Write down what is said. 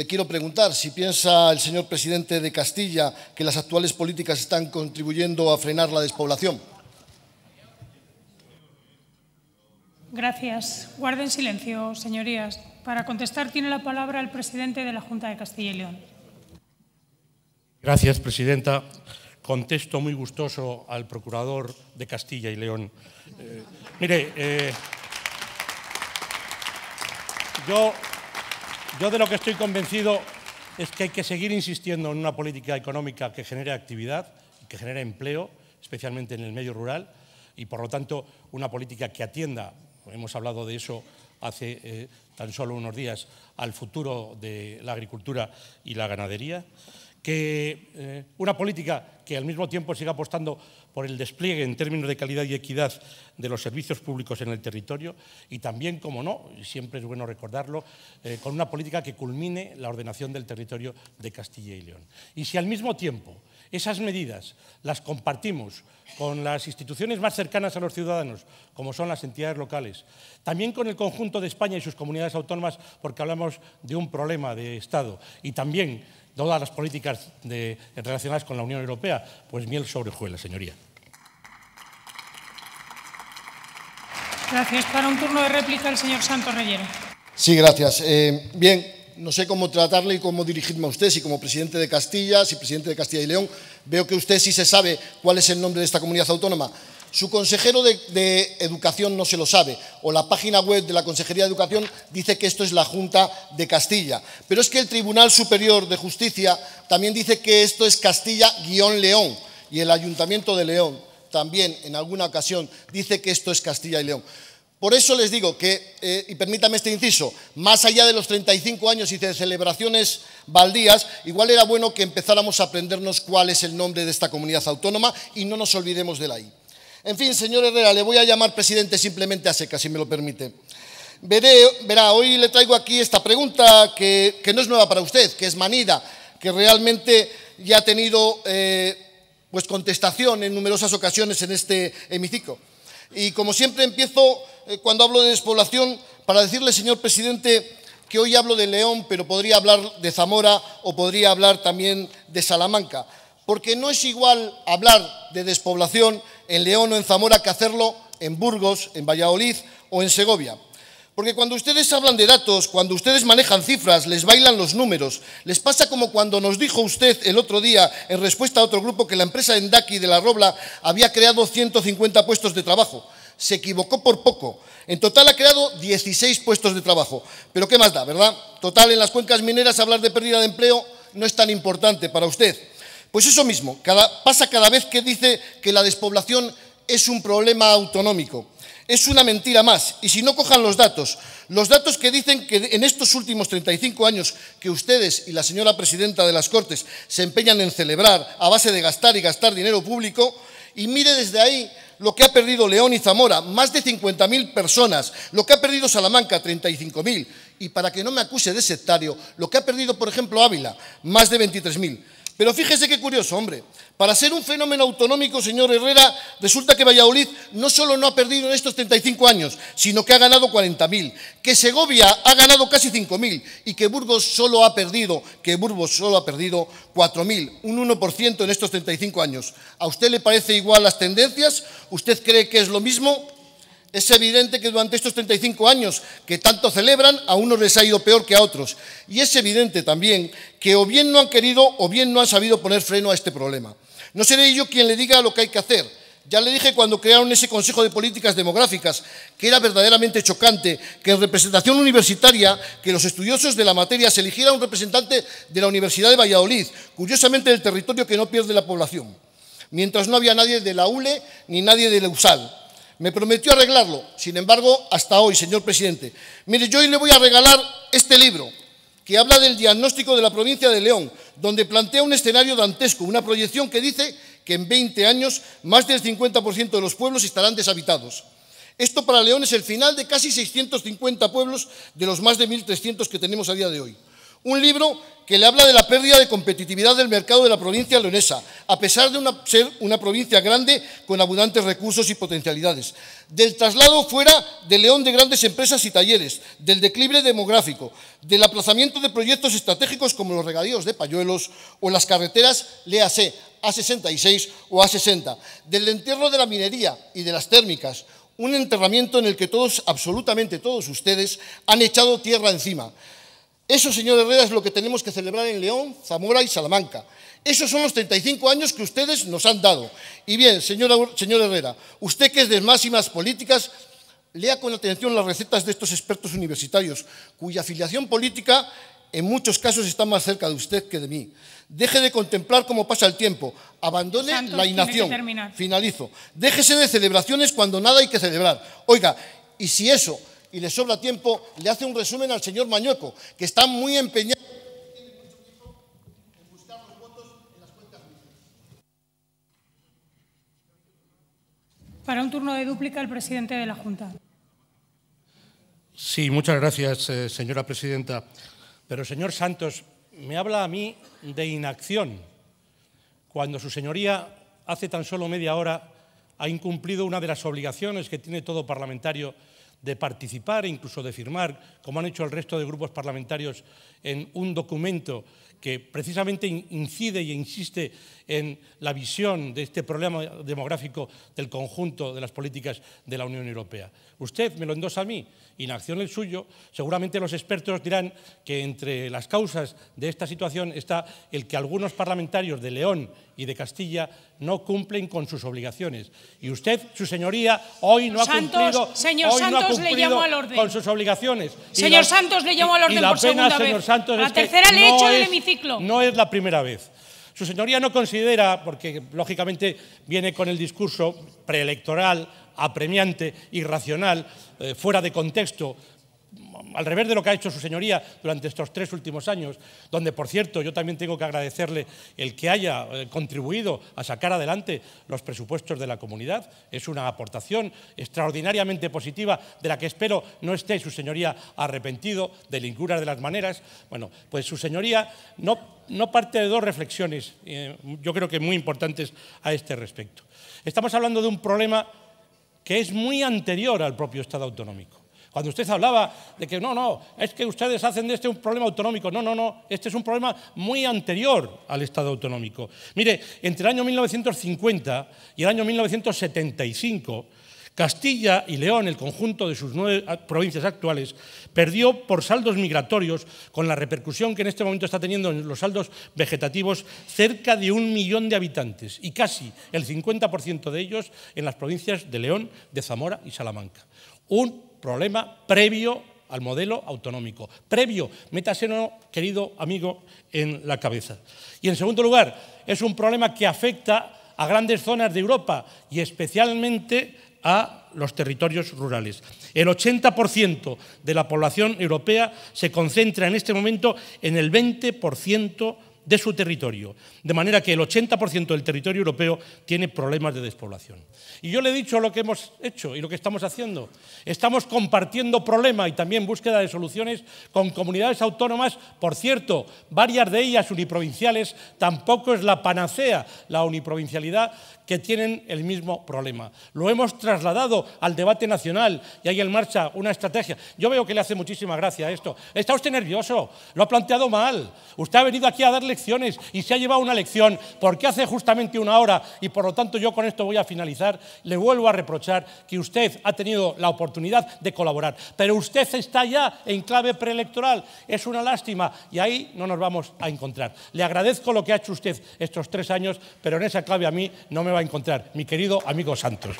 Le quiero preguntar si piensa el señor presidente de Castilla que las actuales políticas están contribuyendo a frenar la despoblación. Gracias. Guarden silencio, señorías. Para contestar tiene la palabra el presidente de la Junta de Castilla y León. Gracias, presidenta. Contesto muy gustoso al procurador de Castilla y León. Eh, mire, eh, yo yo de lo que estoy convencido es que hay que seguir insistiendo en una política económica que genere actividad, que genere empleo, especialmente en el medio rural, y por lo tanto una política que atienda, hemos hablado de eso hace eh, tan solo unos días, al futuro de la agricultura y la ganadería que eh, una política que al mismo tiempo siga apostando por el despliegue en términos de calidad y equidad de los servicios públicos en el territorio y también, como no, y siempre es bueno recordarlo, eh, con una política que culmine la ordenación del territorio de Castilla y León. Y si al mismo tiempo esas medidas las compartimos con las instituciones más cercanas a los ciudadanos, como son las entidades locales, también con el conjunto de España y sus comunidades autónomas, porque hablamos de un problema de Estado, y también todas las políticas relacionadas con la Unión Europea, pues miel sobre señoría. Gracias. Para un turno de réplica, el señor Santos Reyero. Sí, gracias. Eh, bien, no sé cómo tratarle y cómo dirigirme a usted, si como presidente de Castilla, si presidente de Castilla y León. Veo que usted sí se sabe cuál es el nombre de esta comunidad autónoma. Su consejero de, Educación no se lo sabe, o la página web de la Consejería de Educación dice que esto es la Junta de Castilla. Pero es que el Tribunal Superior de Justicia también dice que esto es Castilla-León, y el Ayuntamiento de León también en alguna ocasión dice que esto es Castilla y León. Por eso les digo que, eh, y permítame este inciso, más allá de los 35 años y de celebraciones baldías, igual era bueno que empezáramos a aprendernos cuál es el nombre de esta comunidad autónoma y no nos olvidemos de la I. En fin, señor Herrera, le voy a llamar presidente simplemente a seca, si me lo permite. verá, hoy le traigo aquí esta pregunta que, no es nueva para usted, que es manida, que realmente ya ha tenido eh, pues contestación en numerosas ocasiones en este hemiciclo. Y como siempre empiezo eh, cuando hablo de despoblación para decirle, señor presidente, que hoy hablo de León, pero podría hablar de Zamora o podría hablar también de Salamanca, porque no es igual hablar de despoblación en León o en Zamora que hacerlo en Burgos, en Valladolid o en Segovia. Porque cuando ustedes hablan de datos, cuando ustedes manejan cifras, les bailan los números. Les pasa como cuando nos dijo usted el otro día, en respuesta a otro grupo, que la empresa Endaki de La Robla había creado 150 puestos de trabajo. Se equivocó por poco. En total ha creado 16 puestos de trabajo. Pero ¿qué más da, verdad? Total, en las cuencas mineras hablar de pérdida de empleo no es tan importante para usted. Pues eso mismo, pasa cada vez que dice que la despoblación es un problema autonómico. Es una mentira más. Y si no cojan los datos, los datos que dicen que en estos últimos 35 años que ustedes y la señora presidenta de las Cortes se empeñan en celebrar a base de gastar y gastar dinero público, y mire desde ahí lo que ha perdido León y Zamora, más de 50.000 personas, lo que ha perdido Salamanca, 35.000, y para que no me acuse de sectario, lo que ha perdido, por ejemplo, Ávila, más de 23.000. Pero fíjese qué curioso, hombre. Para ser un fenómeno autonómico, señor Herrera, resulta que Valladolid no solo no ha perdido en estos 35 años, sino que ha ganado 40.000, que Segovia ha ganado casi 5.000 y que Burgos solo ha perdido, que Burgos solo ha perdido 4.000, un 1% en estos 35 años. ¿A usted le parece igual las tendencias? ¿Usted cree que es lo mismo? Es evidente que durante estos 35 años que tanto celebran, a unos les ha ido peor que a otros. Y es evidente también que o bien no han querido o bien no han sabido poner freno a este problema. No seré yo quien le diga lo que hay que hacer. Ya le dije cuando crearon ese Consejo de Políticas Demográficas que era verdaderamente chocante que en representación universitaria que los estudiosos de la materia se eligiera un representante de la Universidad de Valladolid, curiosamente del territorio que no pierde la población, mientras no había nadie de la ULE ni nadie de la USAL. Me prometió arreglarlo, sin embargo, hasta hoy, señor presidente. Mire, yo hoy le voy a regalar este libro, que habla del diagnóstico de la provincia de León, donde plantea un escenario dantesco, una proyección que dice que en 20 años más del 50% de los pueblos estarán deshabitados. Esto para León es el final de casi 650 pueblos de los más de 1.300 que tenemos a día de hoy. Un libro que le habla de la pérdida de competitividad del mercado de la provincia leonesa, a pesar de ser una provincia grande con abundantes recursos y potencialidades, del traslado fuera de León de grandes empresas y talleres, del declive demográfico, del aplazamiento de proyectos estratégicos como los regadíos de Payuelos o las carreteras, léase, A66 o A60, del entierro de la minería y de las térmicas, un enterramiento en el que todos, absolutamente todos ustedes, han echado tierra encima, eso, señor Herrera, es lo que tenemos que celebrar en León, Zamora y Salamanca. Esos son los 35 años que ustedes nos han dado. Y bien, señor Herrera, usted que es de máximas políticas, lea con atención las recetas de estos expertos universitarios, cuya afiliación política en muchos casos está más cerca de usted que de mí. Deje de contemplar cómo pasa el tiempo. Abandone la inacción. Finalizo. Déjese de celebraciones cuando nada hay que celebrar. Oiga, y si eso y le sobra tiempo, le hace un resumen al señor Mañueco, que está muy empeñado. Para un turno de dúplica, el presidente de la Junta. Sí, muchas gracias, eh, señora presidenta. Pero, señor Santos, me habla a mí de inacción, cuando su señoría hace tan solo media hora ha incumplido una de las obligaciones que tiene todo parlamentario de participar, e incluso de firmar, como han hecho el resto de grupos parlamentarios, en un documento que precisamente incide e insiste en la visión de este problema demográfico del conjunto de las políticas de la Unión Europea. Usted me lo endosa a mí, y acción el suyo. Seguramente los expertos dirán que entre las causas de esta situación está el que algunos parlamentarios de León y de Castilla no cumplen con sus obligaciones. Y usted, su señoría, hoy no ha cumplido, hoy le llamo al orden. con sus obligaciones. Señor Santos, le llamo al orden la por segunda señor vez. Santos, la tercera que le del no es la primera vez. Su señoría no considera, porque lógicamente viene con el discurso preelectoral, apremiante, irracional, eh, fuera de contexto al revés de lo que ha hecho su señoría durante estos tres últimos años, donde, por cierto, yo también tengo que agradecerle el que haya eh, contribuido a sacar adelante los presupuestos de la comunidad. Es una aportación extraordinariamente positiva de la que espero no esté su señoría arrepentido de ninguna de las maneras. Bueno, pues su señoría no, parte de dos reflexiones, eh, yo creo que muy importantes a este respecto. Estamos hablando de un problema que es muy anterior al propio Estado autonómico cuando usted hablaba de que no, no, es que ustedes hacen de este un problema autonómico. No, no, no, este es un problema muy anterior al Estado autonómico. Mire, entre el año 1950 y el año 1975, Castilla y León, el conjunto de sus nueve provincias actuales, perdió por saldos migratorios, con la repercusión que en este momento está teniendo en los saldos vegetativos, cerca de un millón de habitantes y casi el 50% de ellos en las provincias de León, de Zamora y Salamanca. Un problema previo al modelo autonómico. Previo, Métase, querido amigo, en la cabeza. Y en segundo lugar, es un problema que afecta a grandes zonas de Europa y especialmente a los territorios rurales. El 80% de la población europea se concentra en este momento en el 20% de su territorio. De manera que el 80% del territorio europeo tiene problemas de despoblación. Y yo le he dicho lo que hemos hecho y lo que estamos haciendo. Estamos compartiendo problema y también búsqueda de soluciones con comunidades autónomas, por cierto, varias de ellas uniprovinciales, tampoco es la panacea la uniprovincialidad que tienen el mismo problema. Lo hemos trasladado al debate nacional y hay en marcha una estrategia. Yo veo que le hace muchísima gracia esto. Está usted nervioso, lo ha planteado mal. Usted ha venido aquí a dar lecciones y se ha llevado una lección porque hace justamente una hora, y por lo tanto yo con esto voy a finalizar, le vuelvo a reprochar que usted ha tenido la oportunidad de colaborar. Pero usted está ya en clave preelectoral. Es una lástima y ahí no nos vamos a encontrar. Le agradezco lo que ha hecho usted estos tres años, pero en esa clave a mí no me va a encontrar, mi querido amigo Santos.